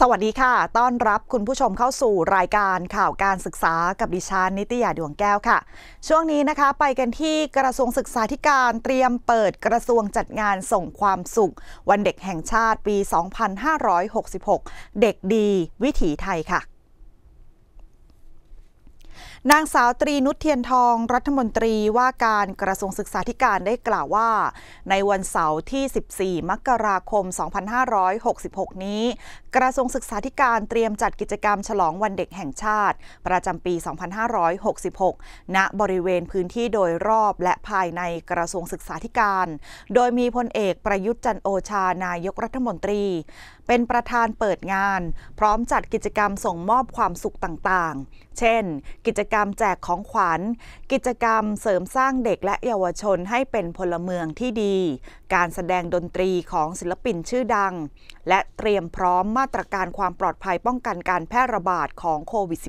สวัสดีค่ะ ต้อนรับคุณผู้ชมเข้าสู่รายการข่าวการศึกษากับดิฉันนิตยาดวงแก้วค่ะ ช่วงนี้นะคะไปกันที่กระทรวงศึกษาธิการเตรียมเปิดกระทรวงจัดงานส่งความสุข วันเด็กแห่งชาติปี 2566 เด็กดี วิถีไทยค่ะนางสาวตรีนุชเทียนทองรัฐมนตรีว่าการกระทรวงศึกษาธิการได้กล่าวว่า ในวันเสาร์ที่ 14 มกราคม 2566 นี้ กระทรวงศึกษาธิการเตรียมจัดกิจกรรมฉลองวันเด็กแห่งชาติ ประจำปี 2566 ณ บริเวณพื้นที่โดยรอบและภายในกระทรวงศึกษาธิการ โดยมีพลเอกประยุทธ์จันโอชา นายกรัฐมนตรี เป็นประธานเปิดงาน พร้อมจัดกิจกรรมส่งมอบความสุขต่างๆเช่น กิจกรรมแจกของขวัญ กิจกรรมเสริมสร้างเด็กและเยาวชนให้เป็นพลเมืองที่ดี การแสดงดนตรีของศิลปินชื่อดังและเตรียมพร้อมมาตรการความปลอดภัยป้องกันการแพร่ระบาดของโควิด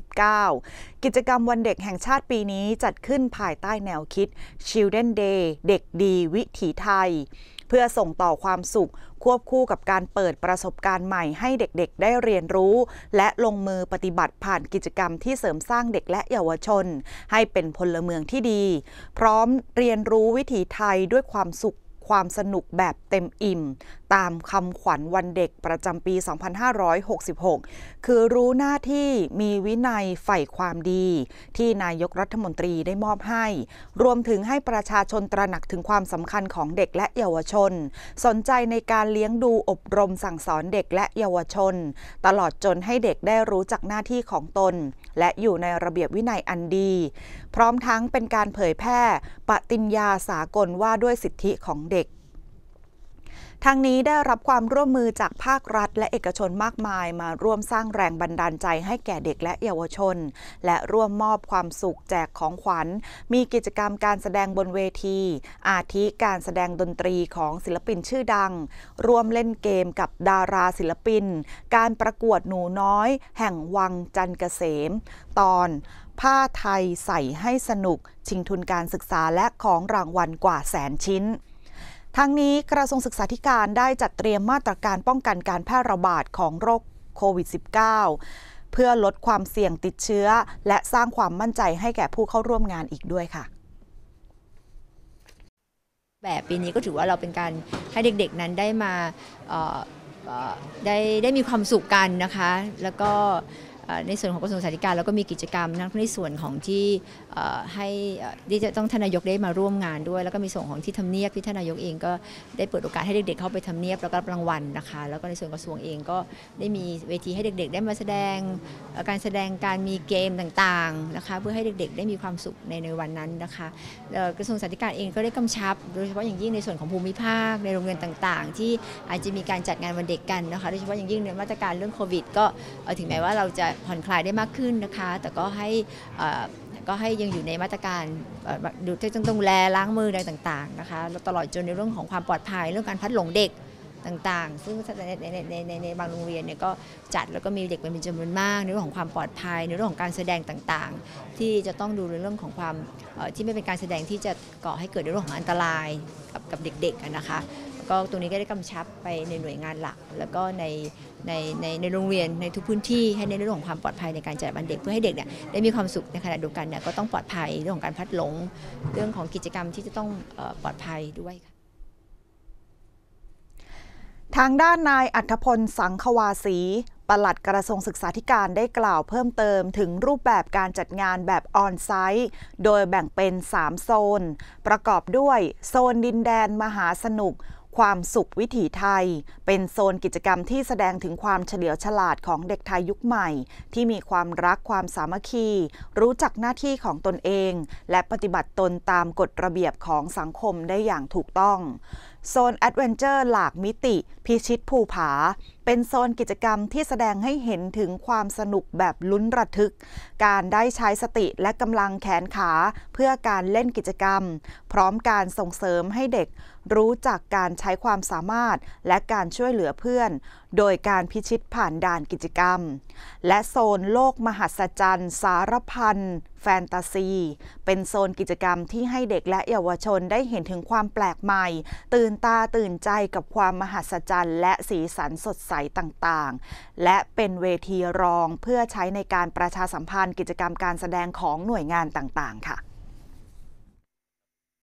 -19 กิจกรรมวันเด็กแห่งชาติปีนี้จัดขึ้นภายใต้แนวคิด Children Day เด็กดีวิถีไทยเพื่อส่งต่อความสุข ควบคู่กับการเปิดประสบการณ์ใหม่ให้เด็กๆ ได้เรียนรู้ และลงมือปฏิบัติผ่านกิจกรรมที่เสริมสร้างเด็กและเยาวชน ให้เป็นพลเมืองที่ดี พร้อมเรียนรู้วิถีไทยด้วยความสุข ความสนุกแบบเต็มอิ่มตามคำขวัญวันเด็กประจำปี 2566 คือรู้หน้าที่มีวินัยใฝ่ความดี ที่นายกรัฐมนตรีได้มอบให้ รวมถึงให้ประชาชน ตระหนักถึงความสำคัญของเด็กและเยาวชน สนใจในการเลี้ยงดูอบรมสั่งสอนเด็กและเยาวชน ตลอดจนให้เด็กได้รู้จักหน้าที่ของตน และอยู่ในระเบียบวินัยอันดี พร้อมทั้งเป็นการเผยแพร่ปฏิญญาสากลว่าด้วยสิทธิของเด็กทางนี้ได้รับความร่วมมือจากภาครัฐ และเอกชนมากมาย มาร่วมสร้างแรงบันดาลใจให้แก่เด็กและเยาวชน และร่วมมอบความสุขแจกของขวัญ มีกิจกรรมการแสดงบนเวที อาทิการแสดงดนตรีของศิลปินชื่อดังร่วมเล่นเกมกับดาราศิลปิน การประกวดหนูน้อย แห่งวังจันเกษม ตอน ผ้าไทยใส่ให้สนุกชิงทุนการศึกษาและของรางวัลกว่าแสนชิ้นทั้งนี้กระทรวงศึกษาธิการได้จัดเตรียมมาตรการป้องกันการแพร่ระบาดของโรคโควิด -19 เพื่อลดความเสี่ยงติดเชื้อ และสร้างความมั่นใจให้แก่ผู้เข้าร่วมงานอีกด้วยค่ะ แบบปีนี้ก็ถือว่าเราเป็นการให้เด็กๆนั้นได้มาได้ได้มีความสุขกันนะคะ แล้วก็ในส่วนของกระทรวงสาธารณสุขเราก็มีกิจกรรมทั้งในส่วนของที่ให้ที่จะต้องทนายกได้มาร่วมงานด้วย แล้วก็มีส่งของที่ทำเนียบที่ทนายกเอง ก็ได้เปิดโอกาสให้เด็กๆเข้าไปทำเนียบแล้วก็รางวัลนะคะแล้วก็ในส่วนกระทรวงเองก็ได้มีเวทีให้เด็กๆ ได้มาแสดงการแสดงการมีเกมต่างๆนะคะเพื่อให้เด็กๆได้มีความสุขในในวันนั้นนะคะกระทรวงสาธารณสุขเองก็ได้กำชับโดยเฉพาะอย่างยิ่งในส่วนของภูมิภาคในโรงเรียนต่างๆ ที่อาจจะมีการจัดงานวันเด็กกันนะคะโดยเฉพาะอย่างยิ่งในมาตรการเรื่องโควิด ก็ถึงแม้ว่าเราจะผ่อนคลายได้มากขึ้นนะคะ แต่ก็ให้ก็ให้ยังอยู่ในมาตรการดูต้องดูแลล้างมืออะไรต่างๆนะคะตลอดจนในเรื่องของความปลอดภัยเรื่องการพัดหลงเด็กต่าง ๆ ซึ่งในในในในบางโรงเรียนเนี่ยก็จัดแล้วก็มีเด็กเป็นจำนวนมากในเรื่องของความปลอดภัยในเรื่องของการแสดงต่างๆ ที่จะต้องดูในเรื่องของความที่ไม่เป็นการแสดงที่จะก่อให้เกิดในเรื่องของอันตรายกับกับเด็กๆนะคะก็ตรงนี้ก็ได้กำชับไปในหน่วยงานหลัก แล้วก็ในในในโรงเรียนในทุกพื้นที่ให้ในเรื่องของความปลอดภัยในการจัดวันเด็กเพื่อให้เด็กเนี่ยได้มีความสุขในขณะเดียวกันเนี่ยก็ต้องปลอดภัยเรื่องของการพัดหลงเรื่องของกิจกรรมที่จะต้องปลอดภัยด้วยค่ะ ทางด้านนายอัธพลสังควาสีปลัดกระทรวงศึกษาธิการได้กล่าวเพิ่มเติมถึงรูปแบบการจัดงานแบบออนไซต์โดยแบ่งเป็น 3 โซน ประกอบด้วย โซนดินแดนมหาสนุกความสุขวิถีไทย เป็นโซนกิจกรรมที่แสดงถึงความเฉลียวฉลาดของเด็กไทยยุคใหม่ ที่มีความรักความสามัคคี รู้จักหน้าที่ของตนเอง และปฏิบัติตนตามกฎระเบียบของสังคมได้อย่างถูกต้องโซนแอดเวนเจอร์หลากมิติ พิชิตภูผา เป็นโซนกิจกรรมที่แสดงให้เห็นถึงความสนุกแบบลุ้นระทึก การได้ใช้สติและกำลังแขนขาเพื่อการเล่นกิจกรรม พร้อมการส่งเสริมให้เด็กรู้จักการใช้ความสามารถและการช่วยเหลือเพื่อนโดยการพิชิตผ่านด่านกิจกรรม และโซนโลกมหัศจรรย์สารพันแฟนตาซีเป็นโซนกิจกรรมที่ให้เด็กและเยาวชนได้เห็นถึงความแปลกใหม่ ตื่นตาตื่นใจกับความมหัศจรรย์และสีสันสดใสต่างๆ และเป็นเวทีรองเพื่อใช้ในการประชาสัมพันธ์กิจกรรมการแสดงของหน่วยงานต่างๆค่ะ